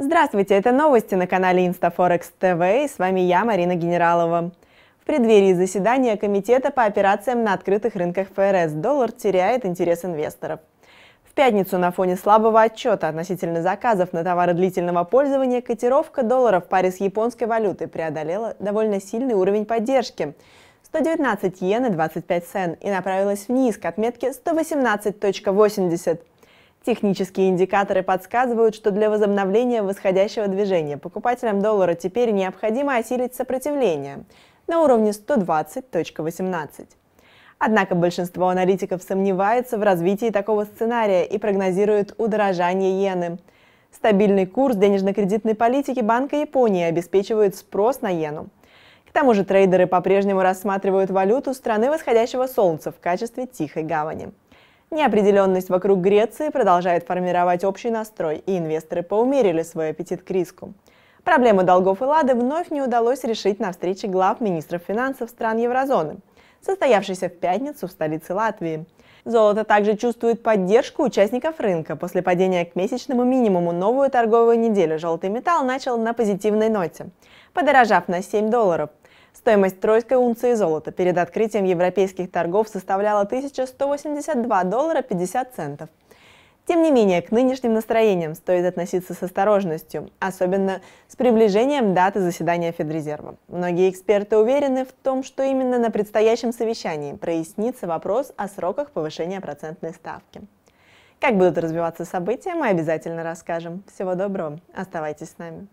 Здравствуйте, это новости на канале InstaForex TV. и с вами я, Марина Генералова. В преддверии заседания Комитета по операциям на открытых рынках ФРС доллар теряет интерес инвесторов. В пятницу на фоне слабого отчета относительно заказов на товары длительного пользования котировка доллара в паре с японской валютой преодолела довольно сильный уровень поддержки 119 йен и 25 цен и направилась вниз к отметке 118.80. Технические индикаторы подсказывают, что для возобновления восходящего движения покупателям доллара теперь необходимо осилить сопротивление на уровне 120.18. Однако большинство аналитиков сомневается в развитии такого сценария и прогнозируют удорожание иены. Стабильный курс денежно-кредитной политики Банка Японии обеспечивает спрос на иену. К тому же трейдеры по-прежнему рассматривают валюту страны восходящего солнца в качестве тихой гавани. Неопределенность вокруг Греции продолжает формировать общий настрой, и инвесторы поумерили свой аппетит к риску. Проблему долгов и лады вновь не удалось решить на встрече глав министров финансов стран еврозоны, состоявшейся в пятницу в столице Латвии. Золото также чувствует поддержку участников рынка. После падения к месячному минимуму новую торговую неделю желтый металл начал на позитивной ноте, подорожав на 7 долларов – Стоимость тройской унции золота перед открытием европейских торгов составляла 1182 доллара 50 центов. Тем не менее, к нынешним настроениям стоит относиться с осторожностью, особенно с приближением даты заседания Федрезерва. Многие эксперты уверены в том, что именно на предстоящем совещании прояснится вопрос о сроках повышения процентной ставки. Как будут развиваться события, мы обязательно расскажем. Всего доброго, оставайтесь с нами.